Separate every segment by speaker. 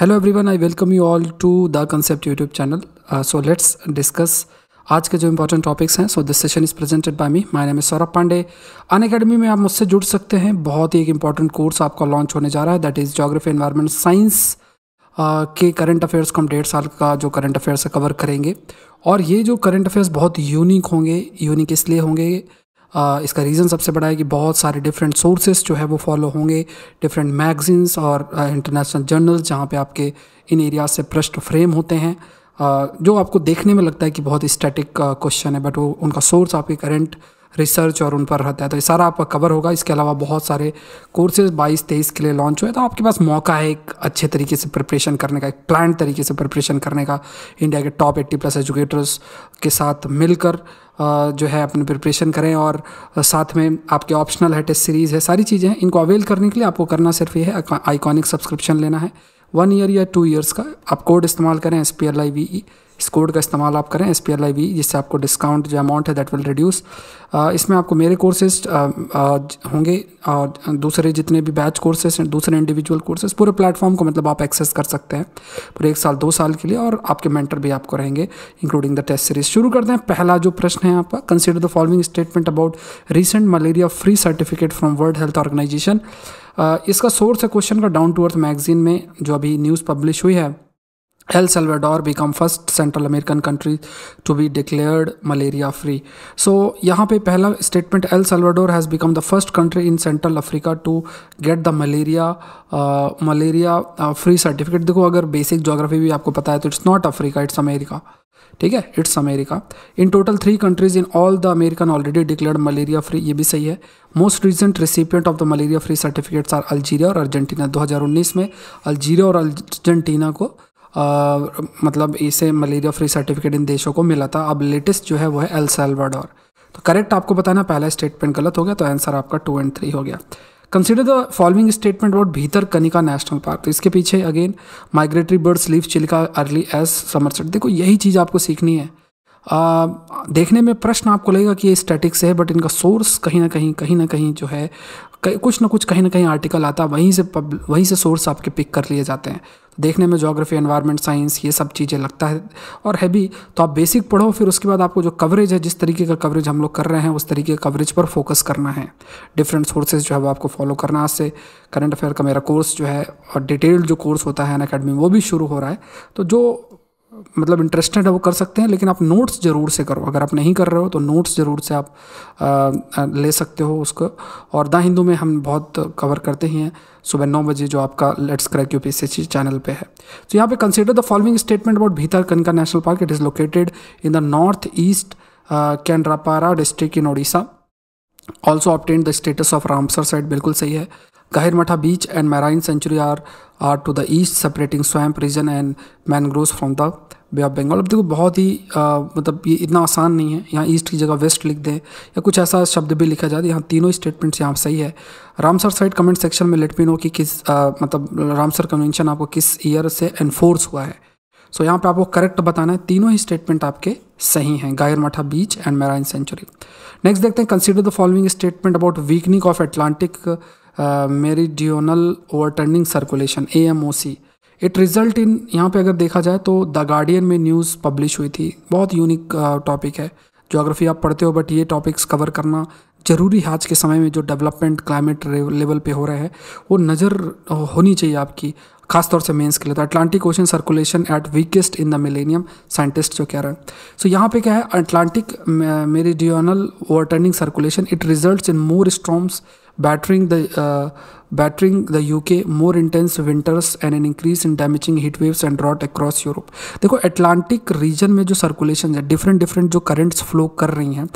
Speaker 1: Hello everyone I welcome you all to the concept YouTube channel so let's discuss आज के जो important topics हैं so this session is presented by me my name है सौरभ पांडे अन academy में आप मुझसे जुड़ सकते हैं बहुत ही एक इंपॉर्टेंट कोर्स आपका लॉन्च होने जा रहा है that is geography environment science के करंट अफेयर्स को हम डेढ़ साल का जो करंट अफेयर्स है कवर करेंगे और ये जो करंट अफेयर्स बहुत यूनिक होंगे यूनिक इसलिए होंगे इसका रीज़न सबसे बड़ा है कि बहुत सारे डिफरेंट सोर्सेज जो है वो फॉलो होंगे डिफरेंट मैगजीन्स और इंटरनेशनल जर्नल्स जहाँ पे आपके इन एरियाज से प्रश्न फ्रेम होते हैं जो आपको देखने में लगता है कि बहुत स्टैटिक क्वेश्चन है बट वो उनका सोर्स आपके करंट रिसर्च और उन पर रहता है तो ये सारा आपका कवर होगा इसके अलावा बहुत सारे कोर्सेज बाईस तेईस के लिए लॉन्च हुए तो आपके पास मौका है एक अच्छे तरीके से प्रिपरेशन करने का एक प्लान तरीके से प्रिपरेशन करने का इंडिया के टॉप एट्टी प्लस एजुकेटर्स के साथ मिलकर जो है अपनी प्रिपरेशन करें और साथ में आपके ऑप्शनल है टेस्ट सीरीज़ है सारी चीज़ें हैं इनको अवेल करने के लिए आपको करना सिर्फ ये है आइकॉनिक सब्सक्रिप्शन लेना है वन ईयर या टू ईयर्स का आप कोड इस्तेमाल करें S P L I V E इस कोड का इस्तेमाल आप करें S P L I V जिससे आपको डिस्काउंट जो अमाउंट है दैट विल रिड्यूस इसमें आपको मेरे कोर्सेज होंगे और दूसरे जितने भी बैच कोर्सेज हैं दूसरे इंडिविजुअल कोर्सेज पूरे प्लेटफॉर्म को मतलब आप एक्सेस कर सकते हैं पूरे एक साल दो साल के लिए और आपके मेंटर भी आपको रहेंगे इंक्लूडिंग द टेस्ट सीरीज शुरू करते हैं पहला जो प्रश्न है आपका consider the following statement about recent malaria free certificate from World Health Organization इसका सोर्स है क्वेश्चन का डाउन टू अर्थ मैगजीन में जो अभी न्यूज़ पब्लिश हुई है El Salvador become first Central American country to be declared malaria free. So यहाँ पे पहला statement El Salvador has become the first country in Central Africa to get the malaria uh, malaria uh, free certificate. देखो अगर basic geography भी आपको पता है तो it's not Africa, it's America. ठीक है it's America in total three countries in all the American already declared malaria free ये भी सही है most recent recipient of the malaria free certificates are Algeria और अर्जेंटीना 2019 में अल्जीरिया और Argentina को मतलब इसे मलेरिया फ्री सर्टिफिकेट इन देशों को मिला था अब लेटेस्ट जो है वो है एल सेल्वाडोर तो करेक्ट आपको बताना पहला स्टेटमेंट गलत हो गया तो आंसर आपका टू एंड थ्री हो गया consider the following statement about Bhitarkanika national park तो इसके पीछे again migratory birds leave Chilka early as summer sets देखो यही चीज़ आपको सीखनी है आ, देखने में प्रश्न आपको लगेगा कि ये स्टैटिक्स है बट इनका सोर्स कहीं ना कहीं कहीं ना कहीं जो है कुछ ना कुछ कहीं ना कहीं आर्टिकल आता है वहीं से वहीं से सोर्स आपके पिक कर लिए जाते हैं देखने में जोग्राफी एनवायरनमेंट साइंस ये सब चीज़ें लगता है और है भी तो आप बेसिक पढ़ो फिर उसके बाद आपको जो कवरेज है जिस तरीके का कवरेज हम लोग कर रहे हैं उस तरीके का कवरेज पर फोकस करना है डिफरेंट सोर्सेज जो है वो आपको फॉलो करना आज से करंट अफेयर का मेरा कोर्स जो है और डिटेल्ड जो कोर्स होता है अन अकेडमी वो भी शुरू हो रहा है तो जो मतलब इंटरेस्टेड है वो कर सकते हैं लेकिन आप नोट्स ज़रूर से करो अगर आप नहीं कर रहे हो तो नोट्स ज़रूर से आप आ, ले सकते हो उसको और द हिंदू में हम बहुत कवर करते ही हैं सुबह नौ बजे जो आपका let's crack U P channel पे है तो यहाँ पे consider the following statement about Bhitarkanika national park it is located in the north east Kendrapara district in Odisha also obtained the status of Ramsar site बिल्कुल सही है Kahirmatha Beach and Marine Sanctuary are, are to the east separating swamp region and mangrove from the bay of Bengal अब देखो बहुत ही आ, मतलब ये इतना आसान नहीं है यहाँ ईस्ट की जगह वेस्ट लिख दें या कुछ ऐसा शब्द भी लिखा जाए यहाँ तीनों स्टेटमेंट्स यहाँ सही है रामसर साइड कमेंट सेक्शन में लेट मी नो कि किस आ, मतलब रामसर कन्वेंशन आपको किस ईयर से एनफोर्स हुआ है सो so, यहाँ पे आपको करेक्ट बताना है तीनों ही स्टेटमेंट आपके सही हैं Gahirmatha beach and marine sanctuary next देखते हैं consider the following statement about weakening of Atlantic meridional overturning circulation A M O C it result in यहाँ पे अगर देखा जाए तो द गार्डियन में न्यूज़ पब्लिश हुई थी बहुत यूनिक टॉपिक है जोग्राफी आप पढ़ते हो बट ये टॉपिक्स कवर करना ज़रूरी है आज के समय में जो डेवलपमेंट क्लाइमेट लेवल पे हो रहे हैं वो नज़र होनी चाहिए आपकी खासतौर से मेंस के लिए तो Atlantic ocean circulation at weakest in the millennium scientist जो कह रहे हैं सो so, यहाँ पे क्या है Atlantic meridional overturning circulation it result in more storms battering the uh, battering the UK more intense winters and an increase in damaging heat waves and drought across Europe देखो Atlantic region में जो circulation है different different जो currents flow कर रही हैं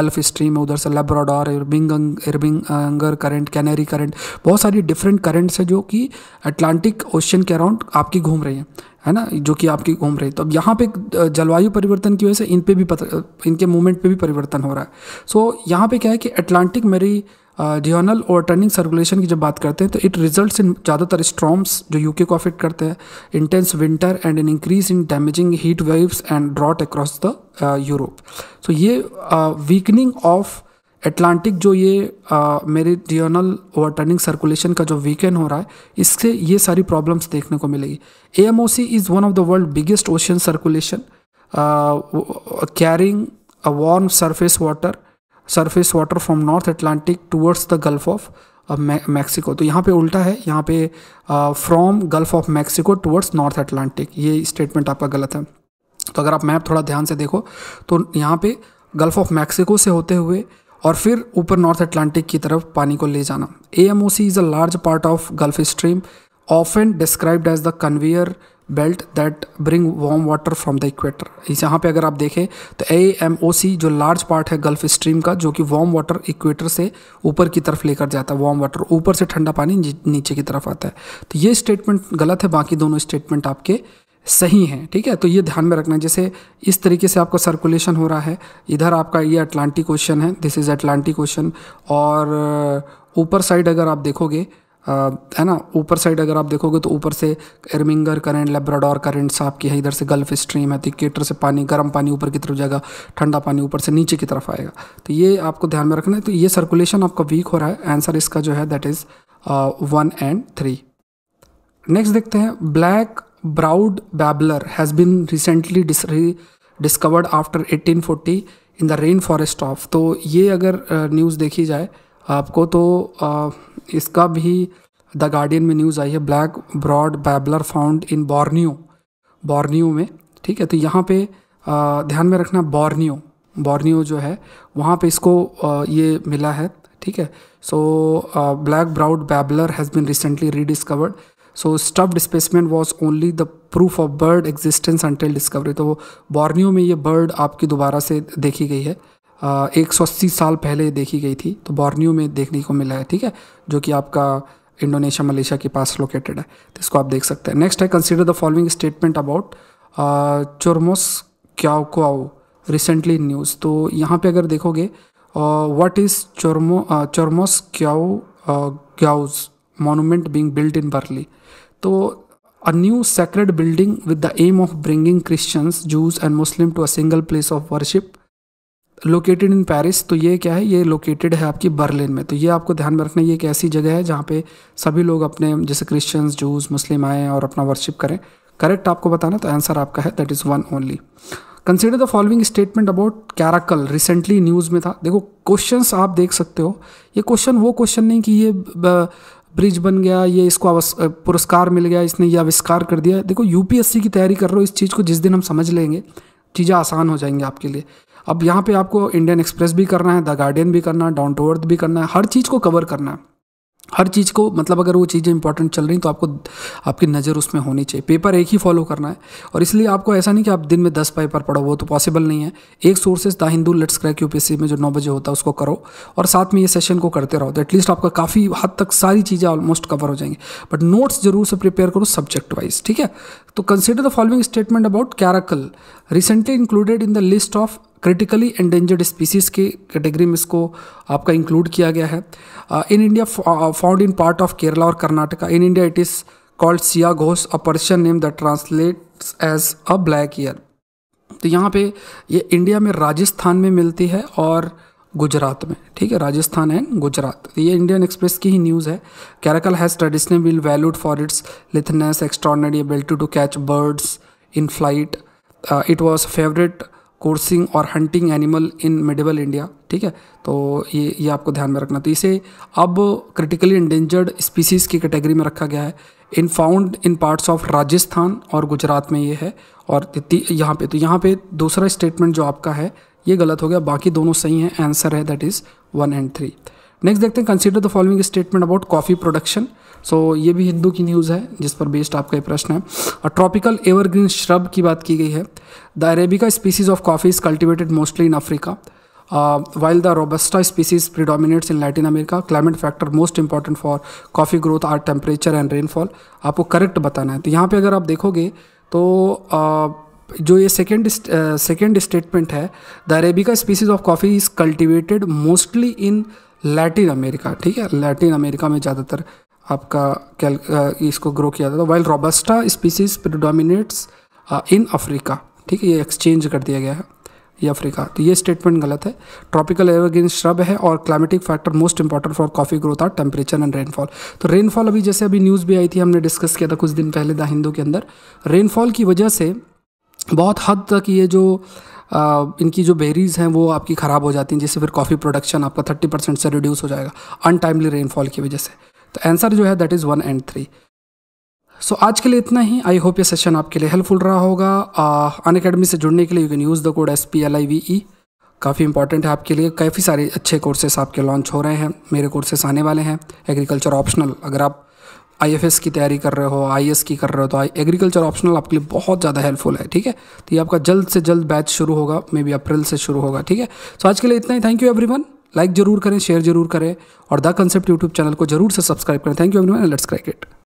Speaker 1: gulf stream है उधर से Labrador, इरबिंग इरबिंग अंगर करंट Canary current बहुत सारी डिफरेंट currents हैं जो कि अटलांटिक ओशन के अराउंड आपकी घूम रही हैं है ना जो कि आपकी घूम रही तो अब यहाँ पे uh, जलवायु परिवर्तन की वजह से इन पे भी पत, uh, इनके मूवमेंट पे भी परिवर्तन हो रहा है सो so, यहाँ पे क्या है कि अटलांटिक मेरी जियोनल और टर्निंग सर्कुलेशन की जब बात करते हैं तो इट रिजल्ट इन ज़्यादातर स्ट्रॉम्स जो यूके को अफेक्ट करते हैं intense winter and an increase in damaging heat waves and drought across the Europe so ये वीकनिंग ऑफ एटलांटिक जो ये आ, मेरे डियोनल ओवर टर्निंग सर्कुलेशन का जो वीकेंड हो रहा है इससे ये सारी प्रॉब्लम्स देखने को मिलेगी A M O C is one of the world biggest ocean circulation carrying a warm surface water surface water from north Atlantic towards the gulf of Mexico तो यहाँ पे उल्टा है यहाँ पे from gulf of Mexico towards north Atlantic ये statement आपका गलत है तो अगर आप मैप थोड़ा ध्यान से देखो तो यहाँ पे गल्फ ऑफ मैक्सिको से होते हुए और फिर ऊपर नॉर्थ एटलांटिक की तरफ पानी को ले जाना A M O C is a large part of gulf stream often described as the conveyor belt that bring warm water from the equator यहाँ पे अगर आप देखें तो ए एम ओ सी जो लार्ज पार्ट है गल्फ स्ट्रीम का जो कि वार्म वाटर इक्वेटर से ऊपर की तरफ लेकर जाता है वार्म वाटर ऊपर से ठंडा पानी नीचे की तरफ आता है तो ये स्टेटमेंट गलत है बाकी दोनों स्टेटमेंट आपके सही हैं ठीक है तो ये ध्यान में रखना है जैसे इस तरीके से आपका सर्कुलेशन हो रहा है इधर आपका ये अटलांटिक ओशन है दिस इज़ अटलांटिक ओशन और ऊपर साइड अगर आप देखोगे है ना ऊपर साइड अगर आप देखोगे तो ऊपर से एरमिंगर करंट लेब्राडोर करंट्स आपकी है इधर से गल्फ स्ट्रीम है तो से पानी गर्म पानी ऊपर की तरफ जाएगा ठंडा पानी ऊपर से नीचे की तरफ आएगा तो ये आपको ध्यान में रखना है तो ये सर्कुलेशन आपका वीक हो रहा है आंसर इसका जो है that is one and three next देखते हैं black browed babbler has been recently discovered after 1840 in the rain forest of तो ये अगर न्यूज़ देखी जाए आपको तो इसका भी द गार्डियन में न्यूज़ आई है black browed babbler found in Borneo Borneo में ठीक है तो यहाँ पे आ, ध्यान में रखना बॉर्नियो बॉर्नियो जो है वहाँ पे इसको आ, ये मिला है ठीक है so black browed babbler has been recently rediscovered so stuffed specimen was only the proof of bird existence until discovery तो बॉर्नियो में ये बर्ड आपकी दोबारा से देखी गई है एक सौ अस्सी साल पहले देखी गई थी तो बॉर्नियो में देखने को मिला है ठीक है जो कि आपका इंडोनेशिया मलेशिया के पास लोकेटेड है तो इसको आप देख सकते हैं नेक्स्ट है consider the following statement about चोरमोस क्या क्वाओ रिसेंटली न्यूज़ तो यहाँ पे अगर देखोगे व्हाट इज़ चोरमो चोरमोस क्याओ ग्याउज monument being built in Berlin तो a new sacred building with the aim of bringing Christians Jews and Muslim to a single place of worship located in Paris तो ये क्या है ये लोकेटेड है आपकी बर्लिन में तो ये आपको ध्यान में रखना ये एक ऐसी जगह है जहाँ पे सभी लोग अपने जैसे क्रिश्चियंस जूस मुस्लिम आएँ और अपना वर्शिप करें करेक्ट आपको बताना तो आंसर आपका है that is one only consider the following statement about caracal recently news में था देखो क्वेश्चन आप देख सकते हो ये क्वेश्चन वो क्वेश्चन नहीं कि ये ब्रिज बन गया ये इसको पुरस्कार मिल गया इसने ये आविष्कार कर दिया देखो यूपीएससी की तैयारी कर रहे हो इस चीज़ को जिस दिन हम समझ लेंगे चीज़ें आसान हो जाएंगी आपके लिए अब यहाँ पे आपको इंडियन एक्सप्रेस भी करना है द गार्डियन भी करना है डाउन टू अर्थ भी करना है हर चीज़ को कवर करना है हर चीज़ को मतलब अगर वो चीज़ें इंपॉर्टेंट चल रही तो आपको आपकी नज़र उसमें होनी चाहिए पेपर एक ही फॉलो करना है और इसलिए आपको ऐसा नहीं कि आप दिन में दस पेपर पढ़ो वो तो पॉसिबल नहीं है एक sources the Hindu let's crack UPSC में जो नौ बजे होता है उसको करो और साथ में ये सेशन को करते रहो तो एटलीस्ट आपका काफ़ी हद तक सारी चीज़ें ऑलमोस्ट कवर हो जाएंगी बट नोट्स जरूर से प्रिपेयर करो सब्जेक्ट वाइज ठीक है तो consider the following statement about caracal recently included in the list of critically endangered species के कैटेगरी में इसको आपका इंक्लूड किया गया है in India found in part of Kerala और Karnataka in India it is called siya ghosh a Persian name that translates as a black ear तो यहाँ पे ये इंडिया में राजस्थान में मिलती है और गुजरात में ठीक है राजस्थान एंड गुजरात तो ये इंडियन एक्सप्रेस की ही न्यूज़ है caracal has traditional been valued for its litheness extraordinary ability to catch birds in flight it was favourite coursing और hunting animal in medieval India ठीक है तो ये ये आपको ध्यान में रखना तो इसे अब क्रिटिकली इंडेंजर्ड स्पीसीज़ की कैटेगरी में रखा गया है in found in parts of Rajasthan और गुजरात में ये है और यहाँ पे तो यहाँ पे दूसरा स्टेटमेंट जो आपका है ये गलत हो गया बाकी दोनों सही हैं आंसर है that is one and three next देखते हैं consider the following statement about coffee production so ये भी हिंदू की न्यूज़ है जिस पर बेस्ड आपका ये प्रश्न है और ट्रॉपिकल एवरग्रीन श्रब की बात की गई है the arabica species of coffee is cultivated mostly in Africa while the robusta species predominates in Latin America climate factor most important for coffee growth are temperature and rainfall आपको correct बताना है तो यहाँ पर अगर आप देखोगे तो uh, जो ये सेकेंड सेकेंड स्टेटमेंट है the arabica species of coffee is cultivated mostly in Latin America ठीक है लैटिन अमेरिका में ज़्यादातर आपका कैल इसको ग्रो किया जाता है while robusta species predominates in Africa ठीक है ये एक्सचेंज कर दिया गया है ये अफ्रीका तो ये स्टेटमेंट गलत है ट्रॉपिकल एवरग्रीन श्रब है और climatic factor most important for coffee growth are temperature and rainfall तो रेनफॉल अभी जैसे अभी न्यूज़ भी आई थी हमने डिस्कस किया था कुछ दिन पहले द हिंदू के अंदर रेनफॉल की वजह से बहुत हद तक ये जो इनकी जो बेरीज़ हैं वो आपकी ख़राब हो जाती हैं जिससे फिर कॉफ़ी प्रोडक्शन आपका थर्टी परसेंट से रिड्यूस हो जाएगा अनटाइमली रेनफॉल की वजह से तो आंसर जो है that is one and three so so, आज के लिए इतना ही आई होप ये सेशन आपके लिए हेल्पफुल रहा होगा अन अकेडमी से जुड़ने के लिए you can use the code S P L I V E काफ़ी इंपॉर्टेंट है आपके लिए काफ़ी सारे अच्छे कोर्सेस आपके लॉन्च हो रहे हैं मेरे कोर्सेस आने वाले हैं एग्रीकल्चर ऑप्शनल अगर आप आईएफएस की तैयारी कर रहे हो आईएएस e की कर रहे हो तो एग्रीकल्चर ऑप्शनल आपके लिए बहुत ज़्यादा हेल्पफुल है ठीक है तो ये आपका जल्द से जल्द बैच शुरू होगा मे बी अप्रैल से शुरू होगा ठीक है सो तो आज के लिए इतना ही थैंक यू एवरीवन लाइक जरूर करें शेयर जरूर करें और द कंसेप्ट यूट्यूब चैनल को जरूर से सब्सक्राइब करें thank you everyone let's cricket it